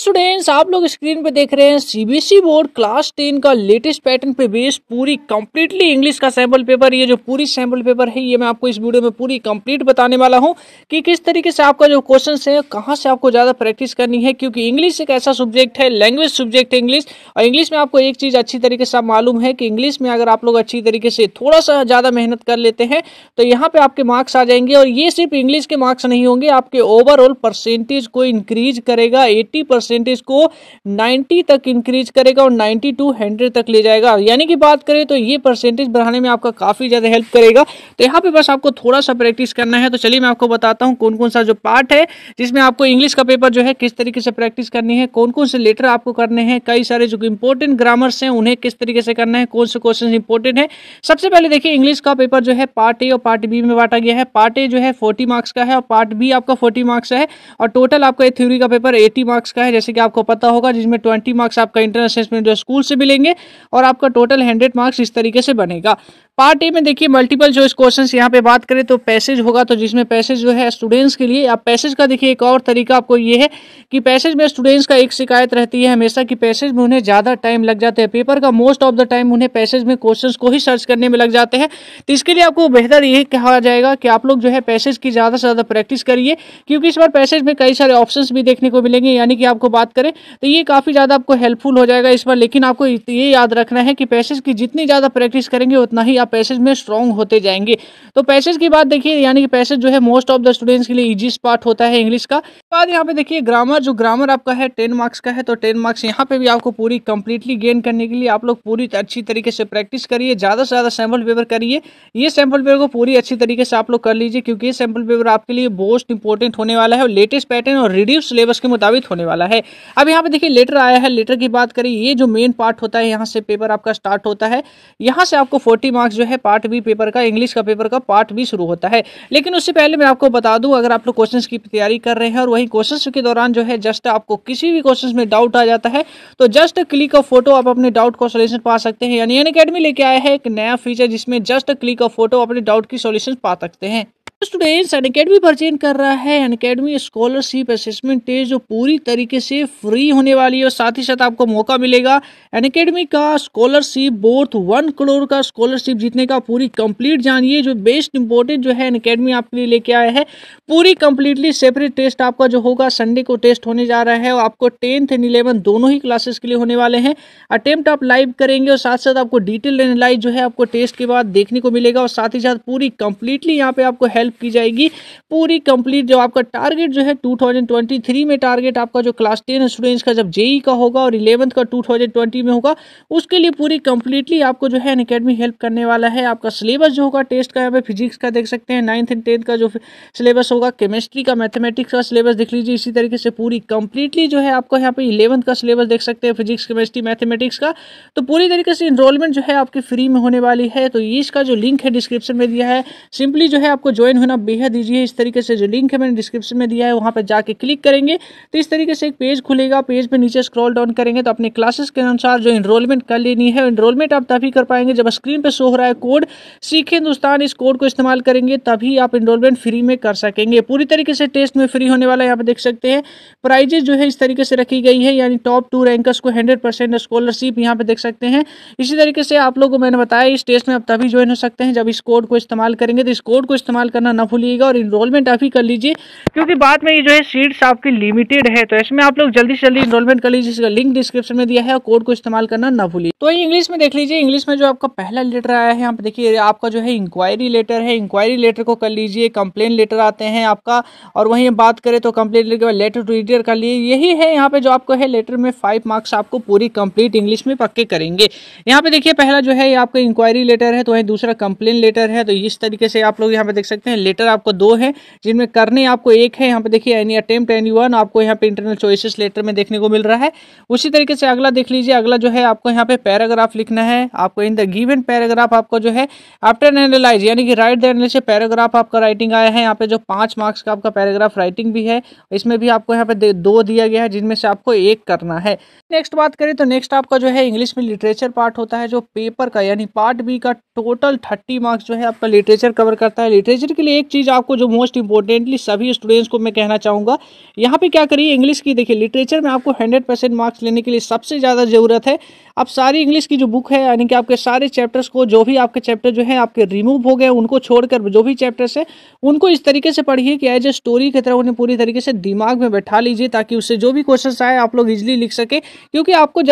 students आप लोग screen पे देख रहे हैं सीबीएसई बोर्ड क्लास टेन का लेटेस्ट पैटर्न पे बेस पूरी कंप्लीटली इंग्लिश का सैम्पल पेपर ये जो पूरी सैम्पल पेपर है ये मैं आपको इस वीडियो में पूरी कंप्लीट बताने वाला हूँ कि किस तरीके से आपका जो क्वेश्चन है कहाँ से आपको ज़्यादा प्रैक्टिस करनी है क्योंकि इंग्लिश एक ऐसा सब्जेक्ट है लैंग्वेज सब्जेक्ट है इंग्लिश और इंग्लिश में आपको एक चीज़ अच्छी तरीके से मालूम है कि इंग्लिश में अगर आप लोग अच्छी तरीके से थोड़ा सा ज़्यादा मेहनत कर लेते हैं तो यहाँ पे आपके मार्क्स आ जाएंगे और ये सिर्फ इंग्लिश के मार्क्स नहीं होंगे आपके ओवरऑल परसेंटेज को इंक्रीज करेगा एट्टी परसेंटेज को 90 तक इंक्रीज करेगा और 90 टू 100 तक ले जाएगा यानी कि बात करें तो ये परसेंटेज बढ़ाने में आपका काफ़ी ज़्यादा हेल्प करेगा तो यहाँ पे बस आपको थोड़ा सा प्रैक्टिस करना है तो चलिए मैं आपको बताता हूँ कौन कौन सा जो पार्ट है जिसमें आपको इंग्लिश का पेपर जो है किस तरीके से प्रैक्टिस करनी है कौन कौन से लेटर आपको करने हैं कई सारे जो इंपॉर्टेंट ग्रामर्स हैं उन्हें किस तरीके से करना है कौन से क्वेश्चन इंपॉर्टेंट है सबसे पहले देखिए इंग्लिश का पेपर जो है पार्ट ए और पार्ट बी में बांटा गया है पार्ट ए जो है फोर्टी मार्क्स का है और पार्ट बी आपका फोर्टी मार्क्स है और टोटल आपका थ्योरी का पेपर एटी मार्क्स का है है जैसे कि आपको पता होगा जिसमें ट्वेंटी मार्क्स आपका इंटरनेशनल स्कूल से मिलेंगे और आपका टोटल हंड्रेड मार्क्स इस तरीके से बनेगा पार्ट ए में देखिए मल्टीपल इस क्वेश्चन यहाँ पे बात करें तो पैसेज होगा तो जिसमें पैसेज जो है स्टूडेंट्स के लिए अब पैसेज का देखिए एक और तरीका आपको ये है कि पैसेज में स्टूडेंट्स का एक शिकायत रहती है हमेशा कि पैसेज में उन्हें ज़्यादा टाइम लग जाता है पेपर का मोस्ट ऑफ द टाइम उन्हें पैसेज में क्वेश्चन को ही सर्च करने में लग जाते हैं तो इसके लिए आपको बेहतर यही कहा जाएगा कि आप लोग जो है पैसेज की ज़्यादा से ज़्यादा प्रैक्टिस करिए क्योंकि इस बार पैसेज में कई सारे ऑप्शन भी देखने को मिलेंगे यानी कि आपको बात करें तो ये काफ़ी ज़्यादा आपको हेल्पफुल हो जाएगा इस बार लेकिन आपको ये याद रखना है कि पैसेज की जितनी ज़्यादा प्रैक्टिस करेंगे उतना ही या पैसेज में स्ट्रॉन्ग होते जाएंगे तो पैसेज की बात देखिए यानी कि पैसेज जो है मोस्ट ऑफ द स्टूडेंट्स के लिए ईजीस्ट पार्ट होता है इंग्लिश का बाद यहाँ पे देखिए ग्रामर जो ग्रामर आपका है टेन मार्क्स का है तो टेन मार्क्स यहाँ पे भी आपको पूरी कंप्लीटली गेन करने के लिए आप लोग पूरी अच्छी तरीके से प्रैक्टिस करिए ज़्यादा से ज़्यादा सैम्पल पेपर करिए ये सैम्पल पेपर को पूरी अच्छी तरीके से आप लोग कर लीजिए क्योंकि ये सैम्पल पेपर आपके लिए मोस्ट इंपॉर्टेंट होने वाला है और लेटेस्ट पैटर्न और रिड्यूस सिलेबस के मुताबिक होने वाला है अब यहाँ पे देखिए लेटर आया है लेटर की बात करिए ये जो मेन पार्ट होता है यहाँ से पेपर आपका स्टार्ट होता है यहाँ से आपको फोर्टी मार्क्स आज जो है पार्ट बी पेपर का इंग्लिश का पेपर का पार्ट बी शुरू होता है लेकिन उससे पहले मैं आपको बता दूं अगर आप लोग क्वेश्चंस की तैयारी कर रहे हैं और वही क्वेश्चंस के दौरान जो है जस्ट आपको किसी भी क्वेश्चन में डाउट आ जाता है तो जस्ट क्लिक ऑफ फोटो आप अपने डाउट का सोल्यूशन पा सकते हैं यानी अन अकेडमी लेके आया है एक नया फीचर जिसमें जस्ट क्लिक ऑफ फोटो अपने डाउट की सोल्यूशन पा सकते हैं स्टूडेंट्स अनकेडमी परचेन कर रहा है अनकेडमी स्कॉलरशिप असेसमेंट टेस्ट जो पूरी तरीके से फ्री होने वाली है और साथ ही साथ आपको मौका मिलेगा अनकेडमी का स्कॉलरशिप बोर्थ वन करोड़ का स्कॉलरशिप जीतने का पूरी कंप्लीट जानिए जो बेस्ट इंपॉर्टेंट जो है अनकेडमी आपके लिए लेके आया है पूरी कंप्लीटली सेपरेट टेस्ट आपका जो होगा संडे को टेस्ट होने जा रहा है और आपको टेंथ एंड इलेवन दोनों ही क्लासेस के लिए होने वाले हैं अटेम्प्ट आप लाइव करेंगे और साथ साथ आपको डिटेल एनालाइज जो है आपको टेस्ट के बाद देखने को मिलेगा और साथ ही साथ पूरी कंप्लीटली यहाँ पे आपको हेल्प हेल्प की जाएगी पूरी कंप्लीट जो आपका टारगेट जो है 2023 में टारगेट आपका जो क्लास टेन स्टूडेंट्स का जब जेई e का होगा और इलेवंथ का 2020 में होगा उसके लिए पूरी कंप्लीटली आपको जो है अकेडमी हेल्प करने वाला है आपका सिलेबस जो होगा टेस्ट का यहाँ पे फिजिक्स का देख सकते हैं नाइन्थ एंड टेंथ का जो सिलेबस होगा केमिस्ट्री का मैथमेटिक्स का सिलेबस देख लीजिए इसी तरीके से पूरी कंप्लीटली जो है आपको यहाँ पे इलेवंथ का सिलेबस देख सकते हैं फिजिक्स केमिस्ट्री मैथमेटिक्स का तो पूरी तरीके से इनरोलमेंट जो है आपके फ्री में होने वाली है तो इसका जो लिंक है डिस्क्रिप्शन में दिया है सिंपली जो है आपको ज्वाइन है ना बेहद ईजी है इस तरीके से जो लिंक है मैंने डिस्क्रिप्शन में दिया है वहाँ पर जाके क्लिक करेंगे तो इस तरीके से एक पेज खुलेगा पेज पर नीचे स्क्रॉल डाउन करेंगे तो अपने क्लासेस के अनुसार जो इनरोलमेंट कर लेनी है इनरोलमेंट आप तभी कर पाएंगे जब स्क्रीन पर शो हो रहा है कोड सीखे हिंदुस्तान इस कोड को इस्तेमाल करेंगे तभी आप इनरोलमेंट फ्री में कर सकेंगे पूरी तरीके से टेस्ट में फ्री होने वाला यहाँ पर देख सकते हैं प्राइजेज जो है इस तरीके से रखी गई है यानी टॉप टू रैंकर्स को हंड्रेड स्कॉलरशिप यहाँ पर देख सकते हैं इसी तरीके से आप लोगों को मैंने बताया इस टेस्ट में आप तभी ज्वाइन हो सकते हैं जब इस कोड को इस्तेमाल करेंगे तो इस कोड को इस्तेमाल करना करना ना भूलिएगा और इनरोलमेंट आप ही कर लीजिए क्योंकि बाद में ये जो है सीट्स आपकी लिमिटेड है तो इसमें आप लोग जल्दी से जल्दी इनरोलमेंट कर लीजिए इसका लिंक डिस्क्रिप्शन में दिया है और कोड को इस्तेमाल करना ना भूलिए तो इंग्लिश में देख लीजिए इंग्लिश में जो आपका पहला लेटर आया है यहाँ पे देखिए आपका जो है इंक्वायरी लेटर है इंक्वायरी लेटर को कर लीजिए कंप्लेन लेटर आते हैं आपका और वहीं बात करें तो कंप्लेन लेटर के बाद लेटर टू एडिटर कर लिए यही है यहाँ पे जो आपको है लेटर में फाइव मार्क्स आपको पूरी कंप्लीट इंग्लिश में पक्के करेंगे यहाँ पे देखिए पहला जो है आपका इंक्वायरी लेटर है तो वही दूसरा कंप्लेन लेटर है तो इस तरीके से आप लोग यहाँ पे देख सकते हैं हैं लेटर आपको दो है जिनमें करने आपको एक है यहाँ पे देखिए एनी अटेम्प्ट एनी वन आपको यहाँ पे इंटरनल चॉइसेस लेटर में देखने को मिल रहा है उसी तरीके से अगला देख लीजिए अगला जो है आपको यहाँ पे पैराग्राफ लिखना है आपको इन द गिवन पैराग्राफ आपको जो है आफ्टर एनालाइज यानी कि राइट द एनालिस पैराग्राफ आपका राइटिंग आया है यहाँ पे जो पांच मार्क्स का आपका पैराग्राफ राइटिंग भी है इसमें भी आपको यहाँ पे दो दिया गया है जिनमें से आपको एक करना है नेक्स्ट बात करें तो नेक्स्ट आपका जो है इंग्लिश में लिटरेचर पार्ट होता है जो पेपर का यानी पार्ट बी का टोटल थर्टी मार्क्स जो है आपका लिटरेचर कवर करता है लिटरेचर की के लिए एक चीज़ आपको जो मोस्ट इंपॉर्टेंटली सभी स्टूडेंट्स को मैं कहना चाहूँगा यहाँ पे क्या करिए इंग्लिश की देखिए लिटरेचर में आपको 100 परसेंट मार्क्स लेने के लिए सबसे ज़्यादा ज़रूरत है अब सारी इंग्लिश की जो बुक है यानी कि आपके सारे चैप्टर्स को जो भी आपके चैप्टर जो है आपके रिमूव हो गए उनको छोड़कर जो भी चैप्टर्स है उनको इस तरीके से पढ़िए कि एज ए स्टोरी की तरह उन्हें पूरी तरीके से दिमाग में बैठा लीजिए ताकि उससे जो भी क्वेश्चन आए आप लोग इजिली लिख सके क्योंकि आपको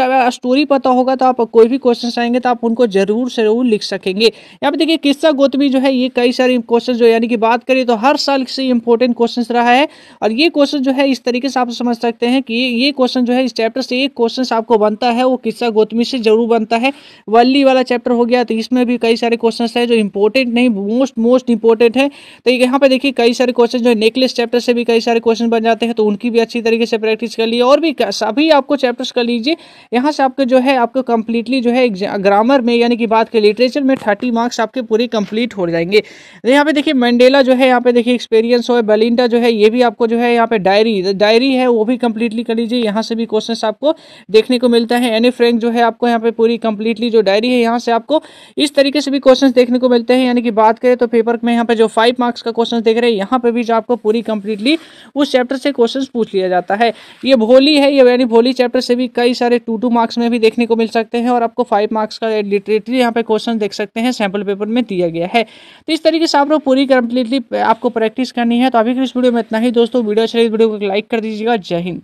स्टोरी पता होगा तो आप कोई भी क्वेश्चन आएंगे तो आप उनको जरूर जरूर लिख सकेंगे यहाँ पे देखिए किस्सा गोतमी जो है ये कई सारे क्वेश्चन जो है यानी कि बात करें तो हर साल से इंपॉर्टेंट क्वेश्चन रहा है और ये क्वेश्चन जो है इस तरीके से आप समझ सकते हैं कि ये क्वेश्चन जो है इस चैप्टर से एक क्वेश्चन आपको बनता है वो किस्सा गौतमी से जरूर बनता है वल्ली वाला चैप्टर हो गया तो इसमें भी कई सारे क्वेश्चन है जो इंपॉर्टेंट नहीं मोस्ट मोस्ट इंपॉर्टेंट है तो यहाँ पर देखिए कई सारे क्वेश्चन जो है नेकलेस चैप्टर से भी कई सारे क्वेश्चन बन जाते हैं तो उनकी भी अच्छी तरीके से प्रैक्टिस कर लिए और भी सभी आपको चैप्टर्स कर लीजिए यहाँ से आपके जो है आपको कंप्लीटली जो है ग्रामर में यानी कि बात के लिटरेचर में थर्टी मार्क्स आपके पूरे कंप्लीट हो जाएंगे तो यहाँ पे देखिए मंडेला जो है यहाँ पे देखिए एक्सपीरियंस हो बेलिंडा जो है ये भी आपको जो है यहाँ पे डायरी डायरी है वो भी कम्प्लीटली कर लीजिए यहाँ से भी क्वेश्चन आपको देखने को मिलता है एनी फ्रेंक जो है आपको यहाँ पे पूरी कम्प्लीटली जो डायरी है यहाँ से आपको इस तरीके से भी क्वेश्चन देखने को मिलते हैं यानी कि बात करें तो पेपर में यहाँ पे जो फाइव मार्क्स का क्वेश्चन देख रहे हैं यहाँ पे भी जो आपको पूरी कम्प्लीटली उस चैप्टर से क्वेश्चन पूछ लिया जाता है ये भोली है ये यानी भोली चैप्टर से भी कई सारे टू टू मार्क्स में भी देखने को मिल सकते हैं और आपको फाइव मार्क्स का लिटरेटरी यहाँ पे क्वेश्चन देख सकते हैं सैम्पल पेपर में दिया गया है तो इस तरीके से आप लोग पूरी कर कम्प्लीटली आपको प्रैक्टिस करनी है तो अभी की इस वीडियो में इतना ही दोस्तों वीडियो अच्छा लगे तो वीडियो को लाइक कर दीजिएगा जय हिंद